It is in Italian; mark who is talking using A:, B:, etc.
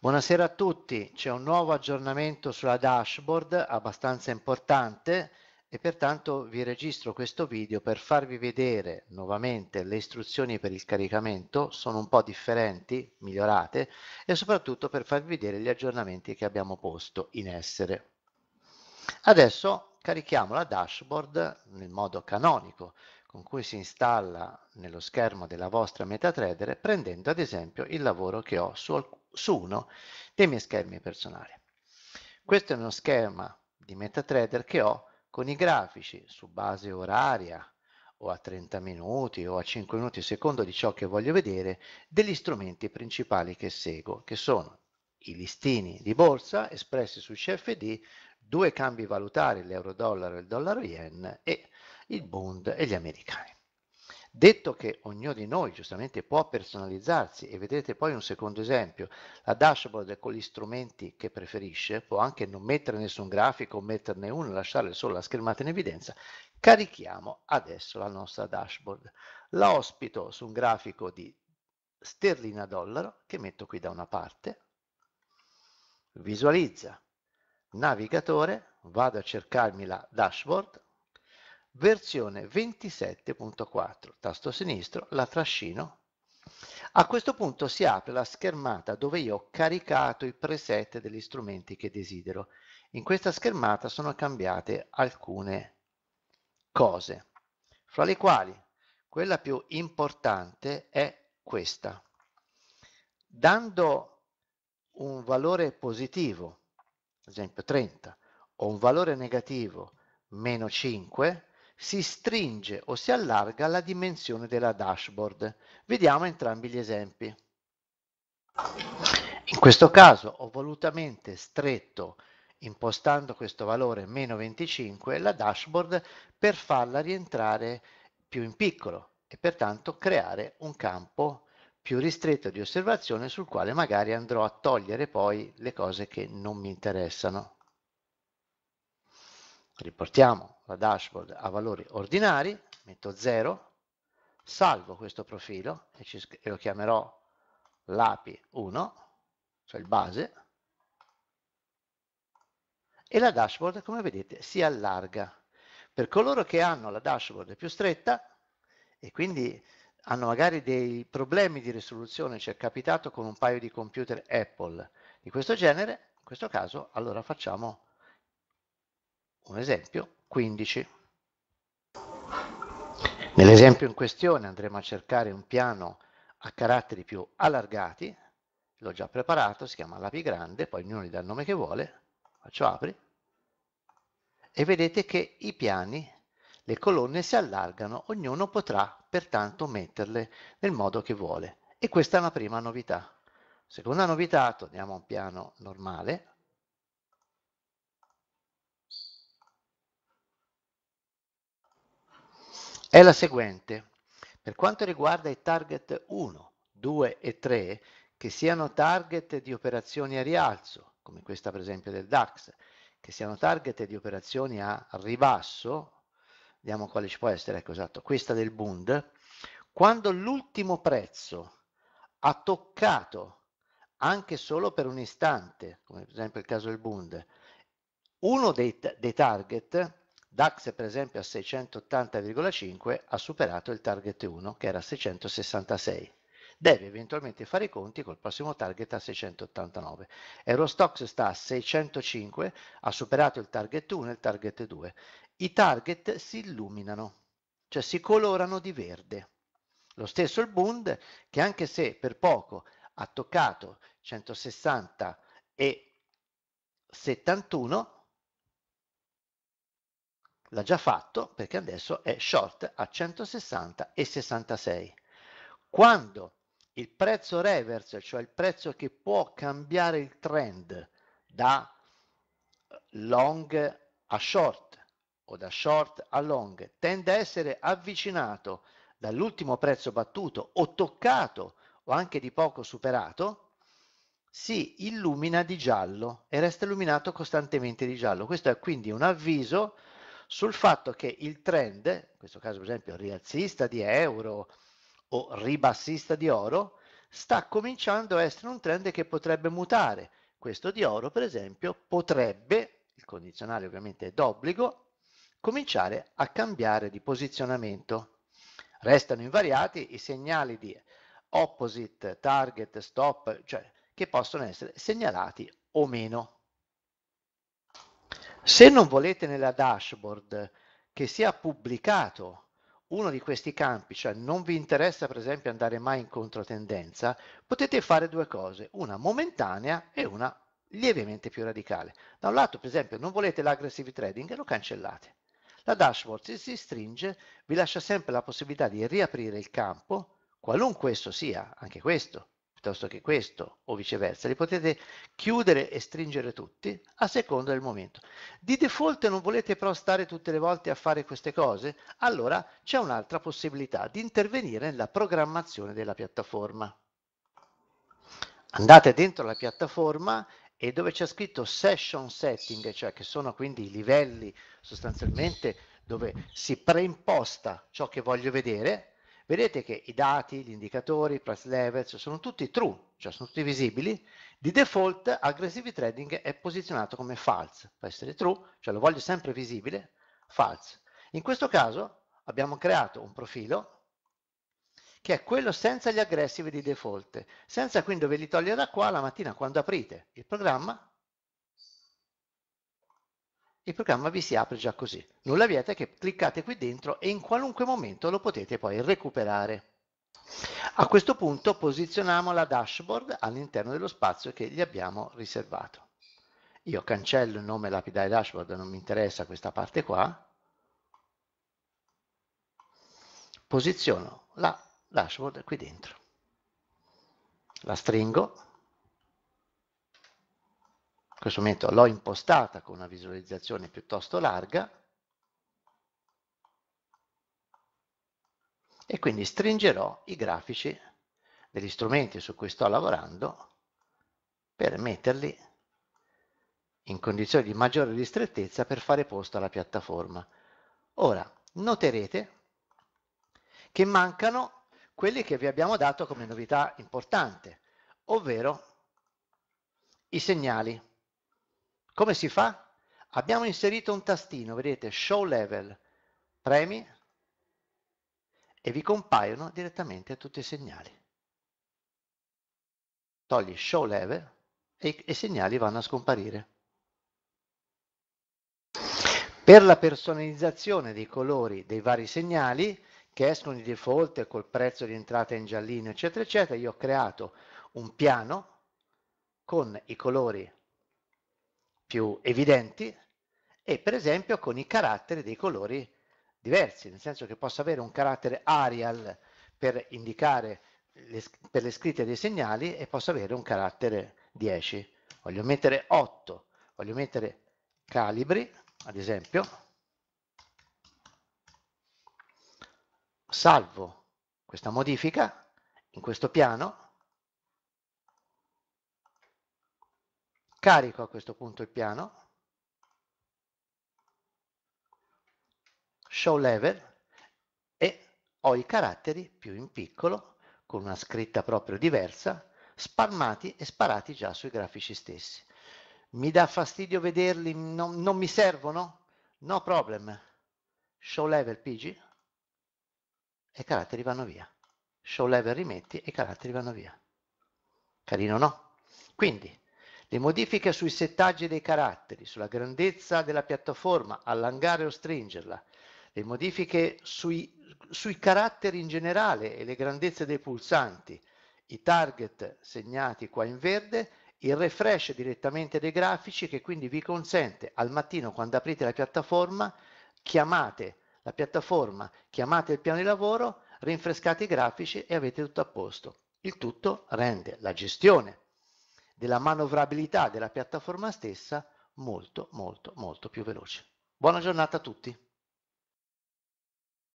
A: Buonasera a tutti, c'è un nuovo aggiornamento sulla dashboard abbastanza importante e pertanto vi registro questo video per farvi vedere nuovamente le istruzioni per il caricamento, sono un po' differenti, migliorate e soprattutto per farvi vedere gli aggiornamenti che abbiamo posto in essere. Adesso carichiamo la dashboard nel modo canonico con cui si installa nello schermo della vostra MetaTrader prendendo ad esempio il lavoro che ho su, su uno dei miei schermi personali. Questo è uno schema di MetaTrader che ho con i grafici su base oraria o a 30 minuti o a 5 minuti secondo di ciò che voglio vedere degli strumenti principali che seguo che sono i listini di borsa espressi su CFD, due cambi valutari, l'euro dollaro e il dollaro yen e il Bund e gli americani. Detto che ognuno di noi giustamente può personalizzarsi e vedrete poi un secondo esempio, la dashboard con gli strumenti che preferisce, può anche non mettere nessun grafico, metterne uno e lasciare solo la schermata in evidenza, carichiamo adesso la nostra dashboard. La ospito su un grafico di sterlina dollaro che metto qui da una parte, visualizza, navigatore, vado a cercarmi la dashboard, versione 27.4, tasto sinistro, la trascino. A questo punto si apre la schermata dove io ho caricato i preset degli strumenti che desidero. In questa schermata sono cambiate alcune cose, fra le quali quella più importante è questa. Dando un valore positivo, ad esempio 30, o un valore negativo, meno 5, si stringe o si allarga la dimensione della dashboard. Vediamo entrambi gli esempi. In questo caso ho volutamente stretto, impostando questo valore meno 25, la dashboard per farla rientrare più in piccolo e pertanto creare un campo più ristretto di osservazione sul quale magari andrò a togliere poi le cose che non mi interessano riportiamo la dashboard a valori ordinari, metto 0, salvo questo profilo e, ci, e lo chiamerò l'API 1, cioè il base, e la dashboard, come vedete, si allarga. Per coloro che hanno la dashboard più stretta e quindi hanno magari dei problemi di risoluzione, ci è capitato con un paio di computer Apple di questo genere, in questo caso allora facciamo un esempio 15. Nell'esempio in questione andremo a cercare un piano a caratteri più allargati, l'ho già preparato, si chiama l'api grande, poi ognuno gli dà il nome che vuole, faccio apri, e vedete che i piani, le colonne si allargano, ognuno potrà pertanto metterle nel modo che vuole. E questa è una prima novità. Seconda novità, torniamo a un piano normale, è la seguente. Per quanto riguarda i target 1, 2 e 3, che siano target di operazioni a rialzo, come questa per esempio del DAX, che siano target di operazioni a ribasso, vediamo quale ci può essere, ecco esatto, questa del Bund, quando l'ultimo prezzo ha toccato anche solo per un istante, come per esempio il caso del Bund, uno dei, dei target, DAX per esempio a 680,5 ha superato il target 1 che era 666. Deve eventualmente fare i conti col prossimo target a 689. Eurostox sta a 605, ha superato il target 1 e il target 2. I target si illuminano, cioè si colorano di verde. Lo stesso il Bund che anche se per poco ha toccato 160 e 71 l'ha già fatto perché adesso è short a 160 e 66 quando il prezzo reverse cioè il prezzo che può cambiare il trend da long a short o da short a long tende a essere avvicinato dall'ultimo prezzo battuto o toccato o anche di poco superato si illumina di giallo e resta illuminato costantemente di giallo questo è quindi un avviso sul fatto che il trend, in questo caso per esempio rialzista di euro o ribassista di oro, sta cominciando a essere un trend che potrebbe mutare. Questo di oro, per esempio, potrebbe, il condizionale ovviamente è d'obbligo, cominciare a cambiare di posizionamento. Restano invariati i segnali di opposite, target, stop, cioè che possono essere segnalati o meno. Se non volete nella dashboard che sia pubblicato uno di questi campi, cioè non vi interessa per esempio andare mai in controtendenza, potete fare due cose, una momentanea e una lievemente più radicale. Da un lato, per esempio, non volete l'aggressive trading, lo cancellate. La dashboard se si stringe vi lascia sempre la possibilità di riaprire il campo, qualunque esso sia, anche questo, piuttosto che questo o viceversa, li potete chiudere e stringere tutti a seconda del momento. Di default non volete però stare tutte le volte a fare queste cose? Allora c'è un'altra possibilità di intervenire nella programmazione della piattaforma. Andate dentro la piattaforma e dove c'è scritto session setting, cioè che sono quindi i livelli sostanzialmente dove si preimposta ciò che voglio vedere, vedete che i dati, gli indicatori, i price levels sono tutti true, cioè sono tutti visibili. Di default aggressive trading è posizionato come false, può essere true, cioè lo voglio sempre visibile, false. In questo caso abbiamo creato un profilo che è quello senza gli aggressivi di default, senza quindi doverli togliere da qua la mattina quando aprite il programma, il programma vi si apre già così. Nulla vieta che cliccate qui dentro e in qualunque momento lo potete poi recuperare. A questo punto posizioniamo la dashboard all'interno dello spazio che gli abbiamo riservato. Io cancello il nome lapidare dashboard, non mi interessa questa parte qua. Posiziono la dashboard qui dentro. La stringo in questo momento l'ho impostata con una visualizzazione piuttosto larga e quindi stringerò i grafici degli strumenti su cui sto lavorando per metterli in condizioni di maggiore ristrettezza per fare posto alla piattaforma. Ora, noterete che mancano quelli che vi abbiamo dato come novità importante, ovvero i segnali. Come si fa? Abbiamo inserito un tastino, vedete, Show Level, premi e vi compaiono direttamente tutti i segnali. Togli Show Level e i segnali vanno a scomparire. Per la personalizzazione dei colori dei vari segnali, che escono di default col prezzo di entrata in giallino, eccetera, eccetera, io ho creato un piano con i colori più evidenti e per esempio con i caratteri dei colori diversi, nel senso che posso avere un carattere Arial per indicare le, per le scritte dei segnali e posso avere un carattere 10. Voglio mettere 8, voglio mettere calibri, ad esempio, salvo questa modifica in questo piano Carico a questo punto il piano, show level e ho i caratteri più in piccolo con una scritta proprio diversa spalmati e sparati già sui grafici stessi. Mi dà fastidio vederli, non, non mi servono? No problem. Show level PG e i caratteri vanno via. Show level rimetti e i caratteri vanno via. Carino no? Quindi le modifiche sui settaggi dei caratteri, sulla grandezza della piattaforma, allungare o stringerla, le modifiche sui, sui caratteri in generale e le grandezze dei pulsanti, i target segnati qua in verde, il refresh direttamente dei grafici che quindi vi consente al mattino quando aprite la piattaforma, chiamate la piattaforma, chiamate il piano di lavoro, rinfrescate i grafici e avete tutto a posto. Il tutto rende la gestione della manovrabilità della piattaforma stessa molto molto molto più veloce. Buona giornata a tutti!